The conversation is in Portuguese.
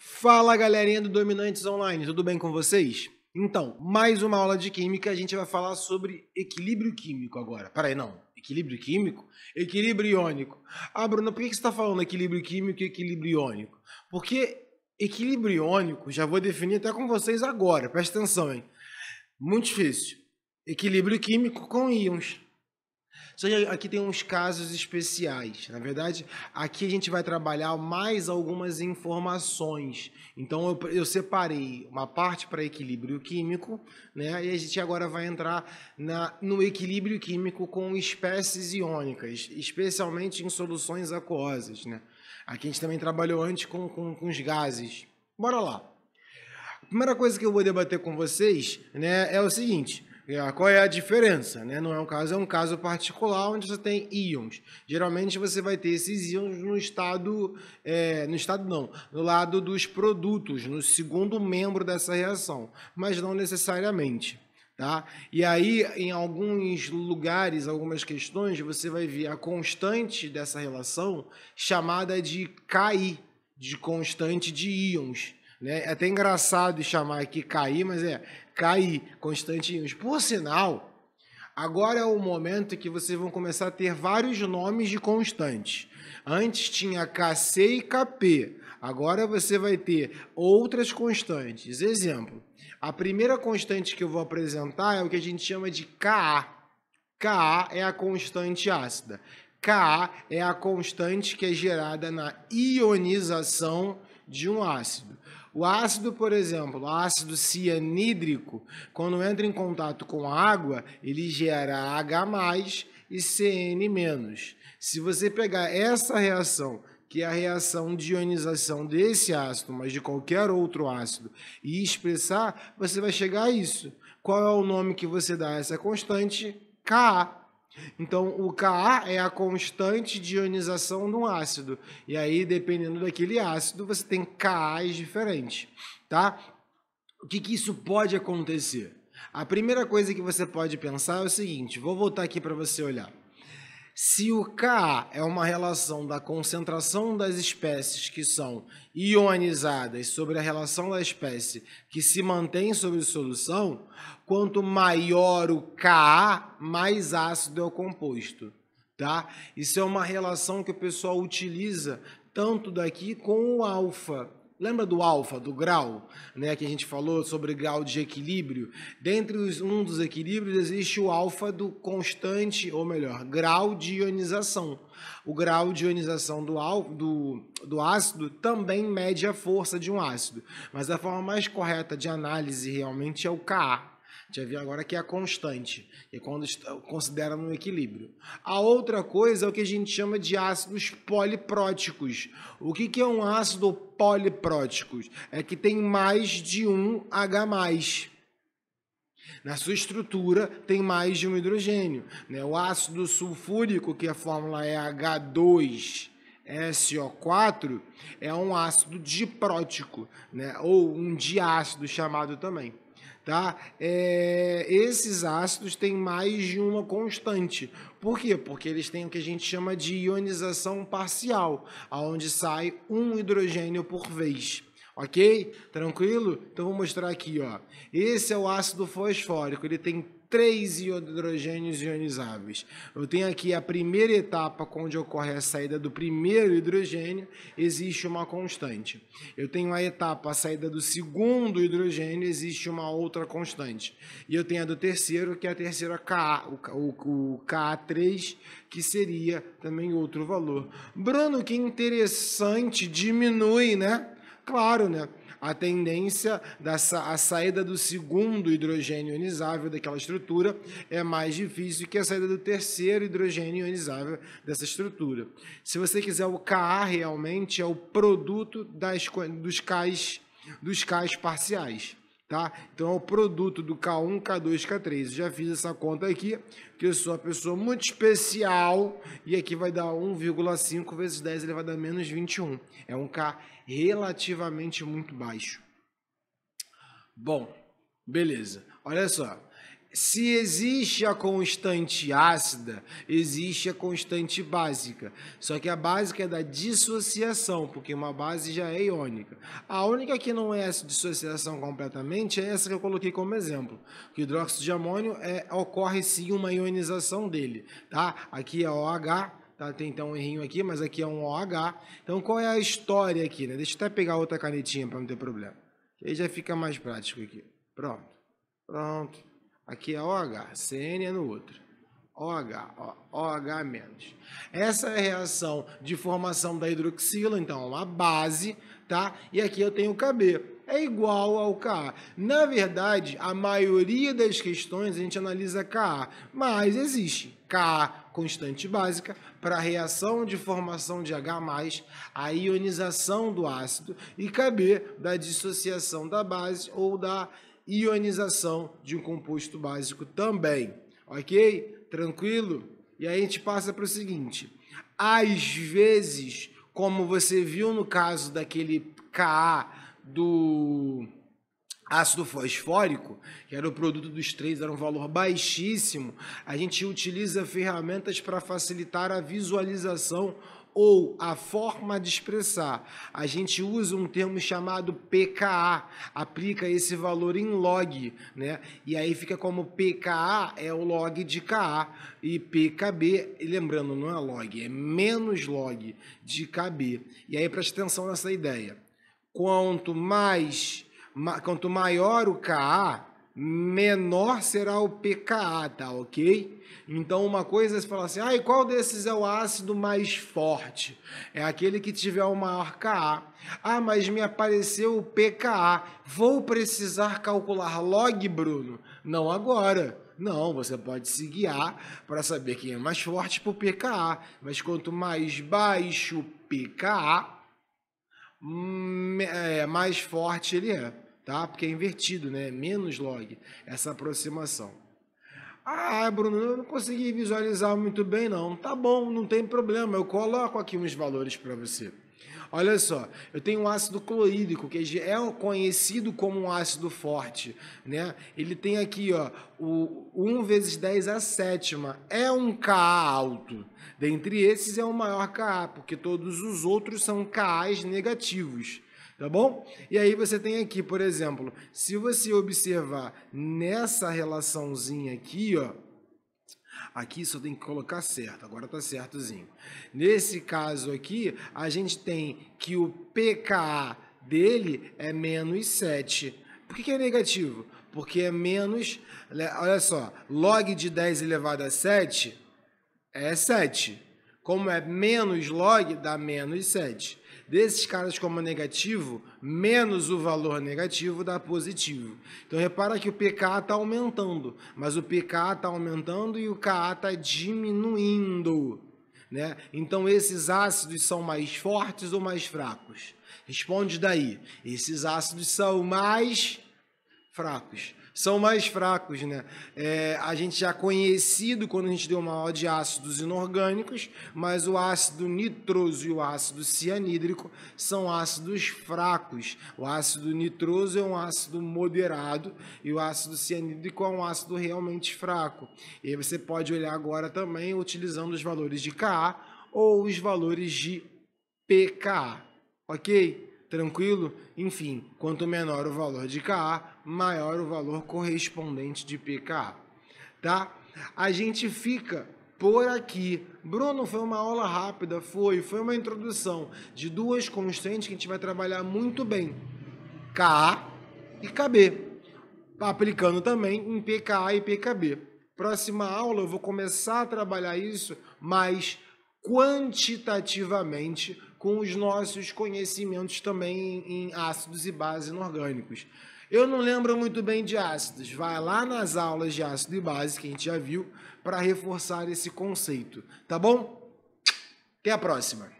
Fala galerinha do Dominantes Online, tudo bem com vocês? Então, mais uma aula de química, a gente vai falar sobre equilíbrio químico agora. Peraí, não. Equilíbrio químico? Equilíbrio iônico. Ah, Bruno, por que você está falando equilíbrio químico e equilíbrio iônico? Porque equilíbrio iônico, já vou definir até com vocês agora, presta atenção, hein? Muito difícil. Equilíbrio químico com íons. Só que aqui tem uns casos especiais. Na verdade, aqui a gente vai trabalhar mais algumas informações. Então, eu, eu separei uma parte para equilíbrio químico, né? E a gente agora vai entrar na, no equilíbrio químico com espécies iônicas, especialmente em soluções aquosas, né? Aqui a gente também trabalhou antes com, com, com os gases. Bora lá! A primeira coisa que eu vou debater com vocês né, é o seguinte: é, qual é a diferença? Né? Não é um caso, é um caso particular onde você tem íons. Geralmente você vai ter esses íons no estado, é, no estado não, no lado dos produtos, no segundo membro dessa reação, mas não necessariamente. Tá? E aí, em alguns lugares, algumas questões, você vai ver a constante dessa relação chamada de KI, de constante de íons. Né? É até engraçado chamar aqui cair, mas é cair, Constantinhos. Por sinal, agora é o momento que vocês vão começar a ter vários nomes de constantes. Antes tinha KC e KP. Agora você vai ter outras constantes. Exemplo, a primeira constante que eu vou apresentar é o que a gente chama de KA. KA é a constante ácida. Ka é a constante que é gerada na ionização de um ácido. O ácido, por exemplo, o ácido cianídrico, quando entra em contato com água, ele gera H+ e Cn-. Se você pegar essa reação, que é a reação de ionização desse ácido, mas de qualquer outro ácido, e expressar, você vai chegar a isso. Qual é o nome que você dá a essa constante? K. Então, o Ka é a constante de ionização de um ácido. E aí, dependendo daquele ácido, você tem Kas diferentes, tá? O que, que isso pode acontecer? A primeira coisa que você pode pensar é o seguinte, vou voltar aqui para você olhar. Se o Ka é uma relação da concentração das espécies que são ionizadas sobre a relação da espécie que se mantém sobre solução, quanto maior o Ka, mais ácido é o composto. Tá? Isso é uma relação que o pessoal utiliza tanto daqui com o alfa, Lembra do alfa, do grau, né, que a gente falou sobre grau de equilíbrio? Dentre os, um dos equilíbrios existe o alfa do constante, ou melhor, grau de ionização. O grau de ionização do, do, do ácido também mede a força de um ácido, mas a forma mais correta de análise realmente é o Ka, a gente vai ver agora que é a constante, e é quando considera no equilíbrio. A outra coisa é o que a gente chama de ácidos polipróticos. O que, que é um ácido polipróticos? É que tem mais de um H+. Na sua estrutura tem mais de um hidrogênio. Né? O ácido sulfúrico, que é a fórmula é H2, SO4 é um ácido diprótico, né? ou um diácido chamado também tá? É, esses ácidos têm mais de uma constante. Por quê? Porque eles têm o que a gente chama de ionização parcial, aonde sai um hidrogênio por vez. Ok? Tranquilo? Então vou mostrar aqui, ó. Esse é o ácido fosfórico, ele tem três hidrogênios ionizáveis. Eu tenho aqui a primeira etapa, onde ocorre a saída do primeiro hidrogênio, existe uma constante. Eu tenho a etapa, a saída do segundo hidrogênio, existe uma outra constante. E eu tenho a do terceiro, que é a terceira Ka, o, o Ka3, que seria também outro valor. Bruno, que interessante, diminui, né? Claro, né? A tendência dessa a saída do segundo hidrogênio ionizável daquela estrutura é mais difícil que a saída do terceiro hidrogênio ionizável dessa estrutura. Se você quiser o Ka realmente é o produto das, dos cais dos cais parciais tá? Então é o produto do K1, K2, K3. já fiz essa conta aqui, que eu sou uma pessoa muito especial e aqui vai dar 1,5 vezes 10 elevado a menos 21. É um K relativamente muito baixo. Bom, beleza. Olha só. Se existe a constante ácida, existe a constante básica. Só que a básica é da dissociação, porque uma base já é iônica. A única que não é essa dissociação completamente é essa que eu coloquei como exemplo. Que o hidróxido de amônio é, ocorre sim uma ionização dele. Tá? Aqui é OH, tá? Tem então um errinho aqui, mas aqui é um OH. Então qual é a história aqui, né? Deixa eu até pegar outra canetinha para não ter problema. Aí já fica mais prático aqui. Pronto. Pronto. Aqui é OH, CN é no outro. OH, OH menos. Essa é a reação de formação da hidroxila, então é uma base, tá? E aqui eu tenho o KB, é igual ao Ka. Na verdade, a maioria das questões a gente analisa Ka, mas existe Ka constante básica para a reação de formação de H+, a ionização do ácido e KB da dissociação da base ou da ionização de um composto básico também. Ok? Tranquilo? E aí a gente passa para o seguinte: às vezes, como você viu no caso daquele Ka do ácido fosfórico, que era o produto dos três, era um valor baixíssimo, a gente utiliza ferramentas para facilitar a visualização ou a forma de expressar. A gente usa um termo chamado PKA, aplica esse valor em log, né? E aí fica como PKA é o log de KA e PKB, lembrando, não é log, é menos log de KB. E aí presta atenção nessa ideia. Quanto mais ma, quanto maior o KA, menor será o pKa, tá ok? Então, uma coisa é você falar assim, ah, e qual desses é o ácido mais forte? É aquele que tiver o maior Ka. Ah, mas me apareceu o pKa. Vou precisar calcular log, Bruno? Não agora. Não, você pode se guiar para saber quem é mais forte por pKa. Mas quanto mais baixo o pKa, é, mais forte ele é tá? Porque é invertido, né? Menos log, essa aproximação. Ah, Bruno, eu não consegui visualizar muito bem, não. Tá bom, não tem problema, eu coloco aqui uns valores para você. Olha só, eu tenho um ácido clorídrico, que é conhecido como um ácido forte, né? Ele tem aqui, ó, o 1 vezes 10 a sétima, é um Ka alto. Dentre esses é o maior Ka, porque todos os outros são Kas negativos. Tá bom? E aí você tem aqui, por exemplo, se você observar nessa relaçãozinha aqui, ó, Aqui só tem que colocar certo, agora tá certozinho. Nesse caso aqui, a gente tem que o pKa dele é menos 7. Por que, que é negativo? Porque é menos, olha só, log de 10 elevado a 7 é 7. Como é menos log, dá menos 7 desses caras como negativo, menos o valor negativo dá positivo. Então repara que o PK está aumentando, mas o PK está aumentando e o KA está diminuindo. Né? Então esses ácidos são mais fortes ou mais fracos? Responde daí. Esses ácidos são mais fracos são mais fracos, né? É, a gente já é conhecido quando a gente deu uma aula de ácidos inorgânicos, mas o ácido nitroso e o ácido cianídrico são ácidos fracos. O ácido nitroso é um ácido moderado e o ácido cianídrico é um ácido realmente fraco. E você pode olhar agora também utilizando os valores de Ka ou os valores de pKa, ok? tranquilo? Enfim, quanto menor o valor de KA, maior o valor correspondente de PKA, tá? A gente fica por aqui. Bruno, foi uma aula rápida, foi, foi uma introdução de duas constantes que a gente vai trabalhar muito bem, KA e KB, aplicando também em PKA e PKB. Próxima aula eu vou começar a trabalhar isso mais quantitativamente com os nossos conhecimentos também em ácidos e bases inorgânicos. Eu não lembro muito bem de ácidos. Vai lá nas aulas de ácido e base que a gente já viu para reforçar esse conceito, tá bom? Até a próxima.